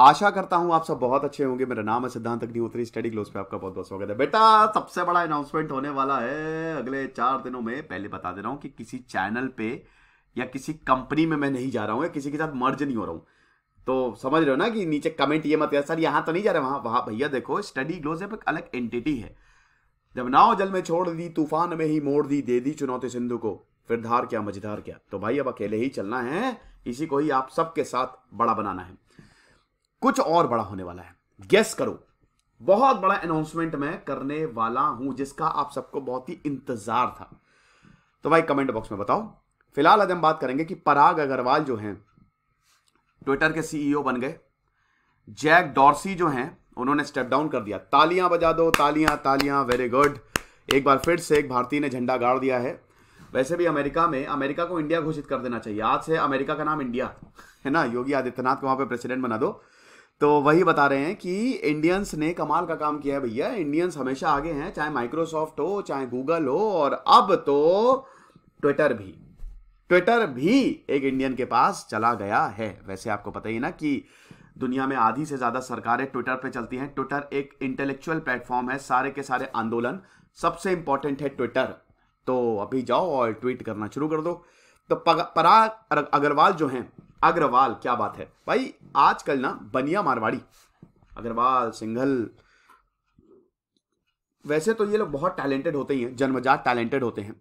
आशा करता हूं आप सब बहुत अच्छे होंगे मेरा नाम है सिद्धांत अग्निहोत्री स्टडी क्लोज पे आपका बहुत बहुत स्वागत है बेटा सबसे बड़ा अनाउंसमेंट होने वाला है अगले चार दिनों में पहले बता दे रहा हूं कि किसी चैनल पे या किसी कंपनी में मैं नहीं जा रहा हूं या किसी के साथ मर्ज नहीं हो रहा हूं तो समझ रहे हो ना कि नीचे कमेंट ये मत सर यहां तो नहीं जा रहे वहां वहां भैया देखो स्टडी ग्लोज एक अलग एंटिटी है जब नाव जल में छोड़ दी तूफान में ही मोड़ दी दे दी चुनौती सिंधु को फिर धार क्या मझधार क्या तो भाई अब अकेले ही चलना है इसी को ही आप सबके साथ बड़ा बनाना है कुछ और बड़ा होने वाला है गेस करो बहुत बड़ा अनाउंसमेंट मैं करने वाला हूं जिसका आप सबको बहुत ही इंतजार था तो भाई कमेंट बॉक्स में बताओ फिलहाल आज हम बात करेंगे कि पराग अग्रवाल जो हैं ट्विटर के सीईओ e बन गए जैक डॉर्सी जो हैं उन्होंने स्टेप डाउन कर दिया तालियां बजा दो तालियां तालियां वेरी गुड एक बार फिर से एक भारतीय ने झंडा गाड़ दिया है वैसे भी अमेरिका में अमेरिका को इंडिया घोषित कर देना चाहिए आज से अमेरिका का नाम इंडिया है ना योगी आदित्यनाथ को वहां पर प्रेसिडेंट बना दो तो वही बता रहे हैं कि इंडियंस ने कमाल का काम किया है भैया इंडियंस हमेशा आगे हैं चाहे माइक्रोसॉफ्ट हो चाहे गूगल हो और अब तो ट्विटर भी ट्विटर भी एक इंडियन के पास चला गया है वैसे आपको पता ही ना कि दुनिया में आधी से ज़्यादा सरकारें ट्विटर पे चलती हैं ट्विटर एक इंटेलेक्चुअल प्लेटफॉर्म है सारे के सारे आंदोलन सबसे इंपॉर्टेंट है ट्विटर तो अभी जाओ और ट्वीट करना शुरू कर दो तो पराग अग्रवाल जो हैं अग्रवाल क्या बात है भाई आजकल ना बनिया मारवाड़ी अग्रवाल सिंघल वैसे तो ये लोग बहुत टैलेंटेड होते ही हैं जन्मजात टैलेंटेड होते हैं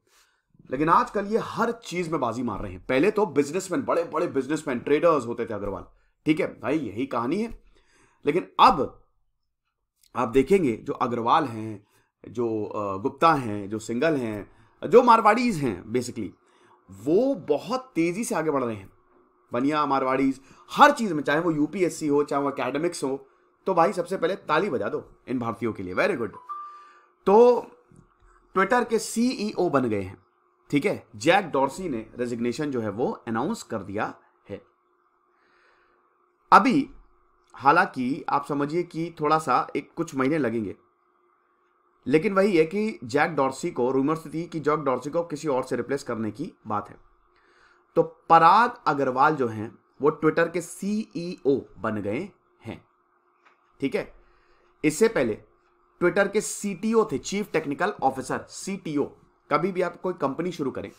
लेकिन आजकल ये हर चीज में बाजी मार रहे हैं पहले तो बिजनेसमैन बड़े बड़े बिजनेसमैन ट्रेडर्स होते थे अग्रवाल ठीक है भाई यही कहानी है लेकिन अब आप देखेंगे जो अग्रवाल हैं जो गुप्ता हैं जो सिंगल हैं जो मारवाड़ीज हैं बेसिकली वो बहुत तेजी से आगे बढ़ रहे हैं बनिया मारवाड़ीज हर चीज़ में चाहे वो यूपीएससी हो चाहे वो अकेडमिक्स हो तो भाई सबसे पहले ताली बजा दो इन भारतीयों के लिए वेरी गुड तो ट्विटर के सीईओ e बन गए हैं ठीक है जैक डॉर्सी ने रेजिग्नेशन जो है वो अनाउंस कर दिया है अभी हालांकि आप समझिए कि थोड़ा सा एक कुछ महीने लगेंगे लेकिन वही है कि जैक डॉर्सी को रूमर्स थी कि जैक डॉर्सी को किसी और से रिप्लेस करने की बात है तो पराग अग्रवाल जो हैं वो ट्विटर के सीईओ e बन गए हैं ठीक है इससे पहले ट्विटर के सीटीओ थे चीफ टेक्निकल ऑफिसर सीटीओ कभी भी आप कोई कंपनी शुरू करें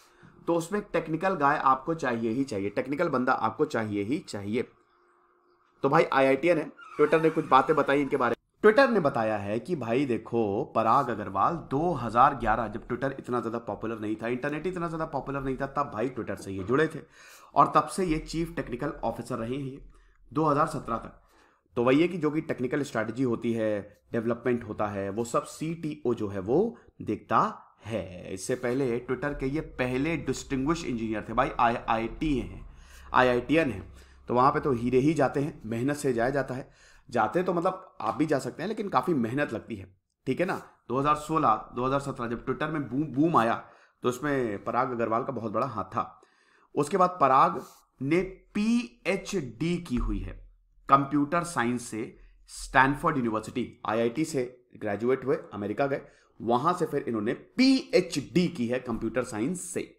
तो उसमें टेक्निकल गाय आपको चाहिए ही चाहिए टेक्निकल बंदा आपको चाहिए ही चाहिए तो भाई आईआईटीएन है ट्विटर ने कुछ बातें बताई इनके बारे में ट्विटर ने बताया है कि भाई देखो पराग अग्रवाल 2011 जब ट्विटर इतना ज़्यादा पॉपुलर नहीं था इंटरनेट इतना ज़्यादा पॉपुलर नहीं था तब भाई ट्विटर से ये जुड़े थे और तब से ये चीफ टेक्निकल ऑफिसर रहे हैं ये 2017 तक तो वही है कि जो कि टेक्निकल स्ट्रेटजी होती है डेवलपमेंट होता है वो सब सी जो है वो देखता है इससे पहले ट्विटर के ये पहले डिस्टिंग्विश इंजीनियर थे भाई आई आई टी हैं आई आई टी एन है तो वहाँ पर तो हीरे ही जाते हैं मेहनत से जाया जाता है जाते तो मतलब आप भी जा सकते हैं लेकिन काफ़ी मेहनत लगती है ठीक है ना 2016 2017 जब ट्विटर में बूम बूम आया तो उसमें पराग अग्रवाल का बहुत बड़ा हाथ था उसके बाद पराग ने पीएचडी की हुई है कंप्यूटर साइंस से स्टैनफोर्ड यूनिवर्सिटी आईआईटी से ग्रेजुएट हुए अमेरिका गए वहां से फिर इन्होंने पीएचडी की है कंप्यूटर साइंस से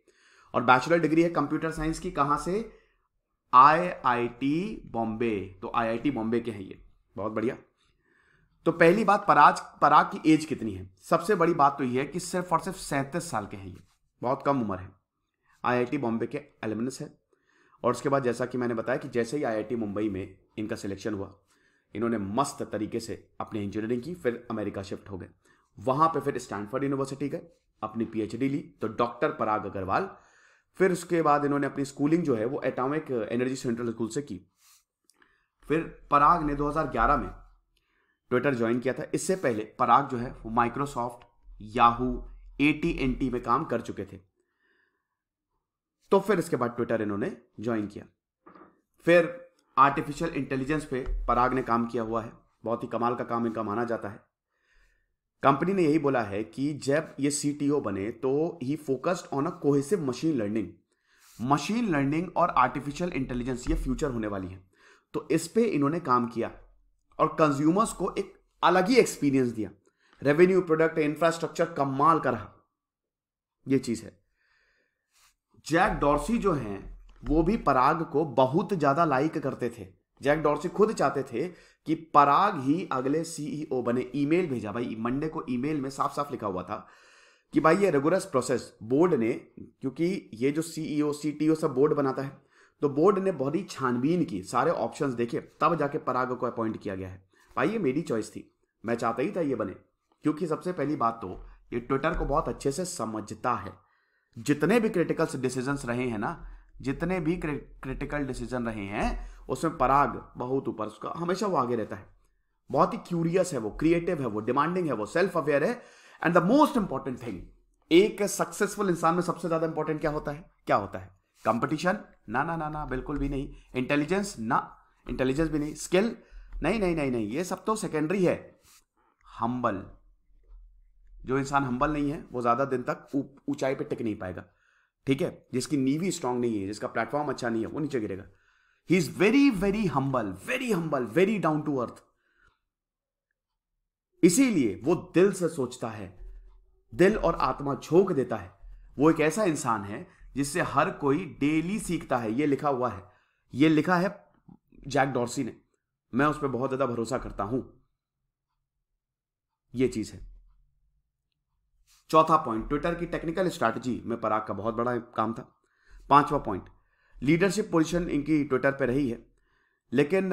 और बैचलर डिग्री है कंप्यूटर साइंस की कहां से आईआईटी बॉम्बे तो आईआईटी बॉम्बे के हैं ये बहुत बढ़िया तो पहली बात पराज पराग की एज कितनी है सबसे बड़ी बात तो यह है कि सिर्फ और सिर्फ सैंतीस साल के हैं ये बहुत कम उम्र है आईआईटी बॉम्बे के एलमिनस है और उसके बाद जैसा कि मैंने बताया कि जैसे ही आईआईटी मुंबई में इनका सिलेक्शन हुआ इन्होंने मस्त तरीके से अपने इंजीनियरिंग की फिर अमेरिका शिफ्ट हो गए वहां पर फिर स्टैनफर्ड यूनिवर्सिटी गए अपनी पीएचडी ली तो डॉक्टर पराग अग्रवाल फिर उसके बाद इन्होंने अपनी स्कूलिंग जो है वो एटॉमिक एनर्जी सेंट्रल स्कूल से की फिर पराग ने 2011 में ट्विटर ज्वाइन किया था इससे पहले पराग जो है वो माइक्रोसॉफ्ट याहू ए टी में काम कर चुके थे तो फिर इसके बाद ट्विटर इन्होंने ज्वाइन किया फिर आर्टिफिशियल इंटेलिजेंस पे पराग ने काम किया हुआ है बहुत ही कमाल का काम इनका माना जाता है कंपनी ने यही बोला है कि जब ये सी बने तो ही focused on a cohesive machine learning machine learning और आर्टिफिशियल इंटेलिजेंस ये फ्यूचर होने वाली है तो इस पे इन्होंने काम किया और कंज्यूमर्स को एक अलग ही एक्सपीरियंस दिया रेवेन्यू प्रोडक्ट इंफ्रास्ट्रक्चर कमाल का रहा ये चीज है जैक डॉर्सी जो हैं वो भी पराग को बहुत ज्यादा लाइक करते थे जैक डॉर्सी खुद चाहते थे कि पराग ही अगले सीईओ e बने ईमेल भेजा भाई मंडे को ईमेल में साफ साफ लिखा हुआ था कि भाई ये रेगुलर प्रोसेस बोर्ड ने क्योंकि ये जो सीईओ सीटीओ e सब बोर्ड बनाता है तो बोर्ड ने बहुत ही छानबीन की सारे ऑप्शंस देखे तब जाके पराग को अपॉइंट किया गया है भाई ये मेरी चॉइस थी मैं चाहता ही था ये बने क्योंकि सबसे पहली बात तो ये ट्विटर को बहुत अच्छे से समझता है जितने भी क्रिटिकल डिसीजन रहे हैं ना जितने भी क्रिटिकल डिसीजन रहे हैं उसमें पराग बहुत ऊपर उसका हमेशा वो आगे रहता है बहुत ही क्यूरियस है वो क्रिएटिव है वो डिमांडिंग है वो सेल्फ अवेयर है and the most important thing एक सक्सेसफुल इंसान में सबसे ज्यादा इंपॉर्टेंट क्या होता है क्या होता है कंपटीशन ना ना ना ना बिल्कुल भी नहीं इंटेलिजेंस ना इंटेलिजेंस भी नहीं स्किल नहीं नहीं नहीं नहीं ये सब तो सेकेंडरी है हम्बल जो इंसान हम्बल नहीं है वो ज़्यादा दिन तक ऊंचाई पर टिक नहीं पाएगा ठीक है जिसकी नीवी स्ट्रांग नहीं है जिसका प्लेटफॉर्म अच्छा नहीं है वो नीचे गिरेगा he is very very humble very humble very down to earth इसीलिए वो दिल से सोचता है दिल और आत्मा झोंक देता है वो एक ऐसा इंसान है जिससे हर कोई डेली सीखता है ये लिखा हुआ है ये लिखा है जैक डॉर्सी ने मैं उस पर बहुत ज्यादा भरोसा करता हूं यह चीज है चौथा पॉइंट ट्विटर की टेक्निकल स्ट्रैटेजी में पराग का बहुत बड़ा काम था पांचवा पॉइंट लीडरशिप पोजीशन इनकी ट्विटर पे रही है लेकिन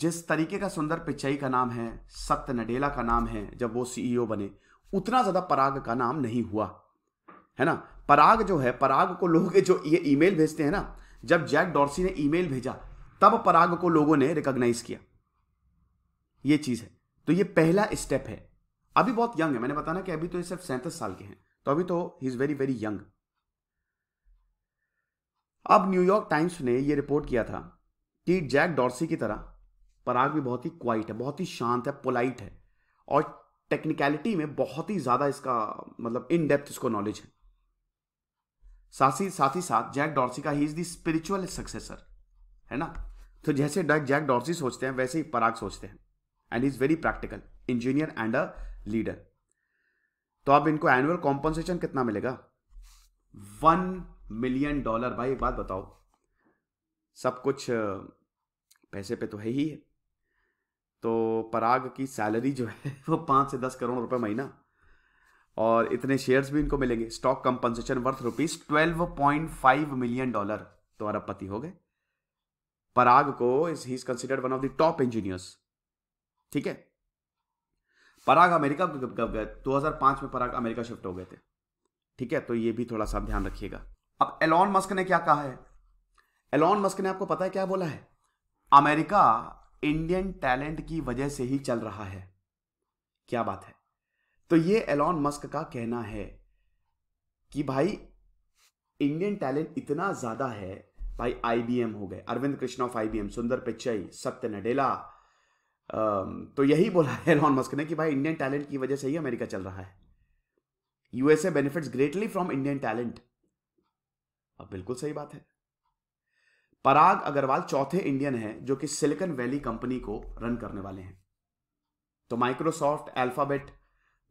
जिस तरीके का सुंदर पिचाई का नाम है सत्य नडेला का नाम है जब वो सीईओ e बने उतना ज़्यादा पराग का नाम नहीं हुआ है ना पराग जो है पराग को लोग जो ये ईमेल भेजते हैं ना जब जैक डॉर्सी ने ईमेल भेजा तब पराग को लोगों ने रिकॉग्नाइज किया ये चीज़ है तो ये पहला स्टेप है अभी बहुत यंग है मैंने बताना कि अभी तो ये सिर्फ सैंतीस साल के हैं तो अभी तो he is very very young अब न्यूयॉर्क टाइम्स ने ये रिपोर्ट किया था कि जैक डॉर्सी की तरह पराग भी बहुत ही क्वाइट है बहुत ही शांत है पोलाइट है और टेक्निकलिटी में बहुत ही ज़्यादा इसका मतलब इन डेप्थ इसको नॉलेज है साथ ही साथ ही साथ जैक डॉर्सी का he is the spiritual successor है ना तो जैसे जैक डॉर्सी सोचते हैं वैसे ही पराग सोचते हैं and is very practical engineer and a leader तो अब इनको एनुअल कॉम्पनसेशन कितना मिलेगा वन मिलियन डॉलर भाई एक बात बताओ सब कुछ पैसे पे तो है ही है तो पराग की सैलरी जो है वो पांच से दस करोड़ रुपए महीना और इतने शेयर्स भी इनको मिलेंगे stock compensation worth rupees twelve point five million dollar तो अरबपति हो गए पराग को is he is considered one of the top engineers ठीक है पराग अमेरिका गए पांच में पराग अमेरिका शिफ्ट हो गए थे ठीक है तो ये भी थोड़ा सा ध्यान रखिएगा अब एलॉन मस्क ने क्या कहा है एलॉन मस्क ने आपको पता है क्या बोला है अमेरिका इंडियन टैलेंट की वजह से ही चल रहा है क्या बात है तो ये एलॉन मस्क का कहना है कि भाई इंडियन टैलेंट इतना ज्यादा है भाई आईबीएम हो गए अरविंद कृष्ण ऑफ आईबीएम सुंदर पिचई सत्य नडेला तो यही बोला है एलॉन मस्क ने कि भाई इंडियन टैलेंट की वजह से ही अमेरिका चल रहा है USA benefits greatly from Indian talent अब बिल्कुल सही बात है पराग अग्रवाल चौथे इंडियन है जो कि सिलिकॉन वैली कंपनी को रन करने वाले हैं तो Microsoft Alphabet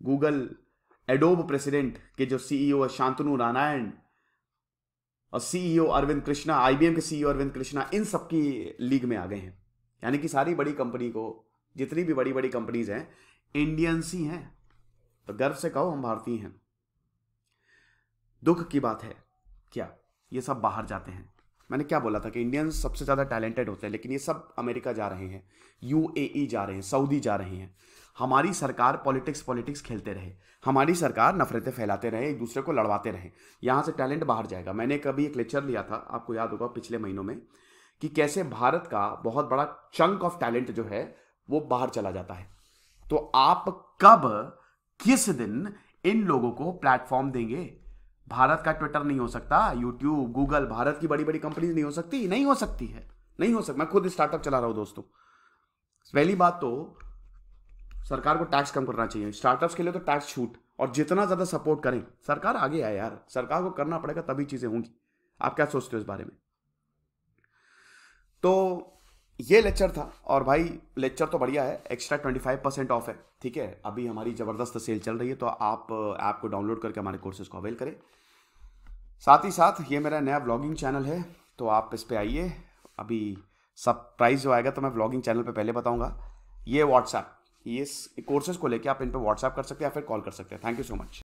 Google Adobe president के जो सीईओ e है शांतनु नारायण और CEO e Arvind Krishna IBM के सीईओ e अरविंद कृष्णा इन सबकी लीग में आ गए हैं यानी कि सारी बड़ी कंपनी को जितनी भी बड़ी बड़ी कंपनीज हैं इंडियंस ही हैं तो गर्व से कहो हम भारतीय हैं दुख की बात है क्या ये सब बाहर जाते हैं मैंने क्या बोला था कि इंडियंस सबसे ज़्यादा टैलेंटेड होते हैं लेकिन ये सब अमेरिका जा रहे हैं यू e जा रहे हैं सऊदी जा रहे हैं हमारी सरकार पॉलिटिक्स पॉलिटिक्स खेलते रहे हमारी सरकार नफरतें फैलाते रहे एक दूसरे को लड़वाते रहे यहाँ से टैलेंट बाहर जाएगा मैंने कभी एक लेक्चर लिया था आपको याद होगा पिछले महीनों में कि कैसे भारत का बहुत बड़ा चंक ऑफ टैलेंट जो है वो बाहर चला जाता है तो आप कब किस दिन इन लोगों को प्लेटफॉर्म देंगे भारत का ट्विटर नहीं हो सकता यूट्यूब गूगल भारत की बड़ी बड़ी कंपनीज नहीं हो सकती नहीं हो सकती है नहीं हो सकता मैं खुद स्टार्टअप चला रहा हूं दोस्तों पहली बात तो सरकार को टैक्स कम करना चाहिए स्टार्टअप्स के लिए तो टैक्स छूट और जितना ज़्यादा सपोर्ट करें सरकार आगे आए यार सरकार को करना पड़ेगा तभी चीज़ें होंगी आप क्या सोचते हो इस बारे में तो ये लेक्चर था और भाई लेक्चर तो बढ़िया है extra twenty five percent off है ठीक है अभी हमारी ज़बरदस्त सेल चल रही है तो आप ऐप को डाउनलोड करके हमारे कोर्सेज को अवेल करें साथ ही साथ ये मेरा नया ब्लॉगिंग चैनल है तो आप इस पर आइए अभी सब प्राइस जो आएगा तो मैं ब्लॉगिंग चैनल पर पहले बताऊँगा ये व्हाट्सएप ये कोर्सेज को लेकर आप इन पर व्हाट्सएप कर सकते हैं या फिर कॉल कर सकते हैं थैंक यू सो मच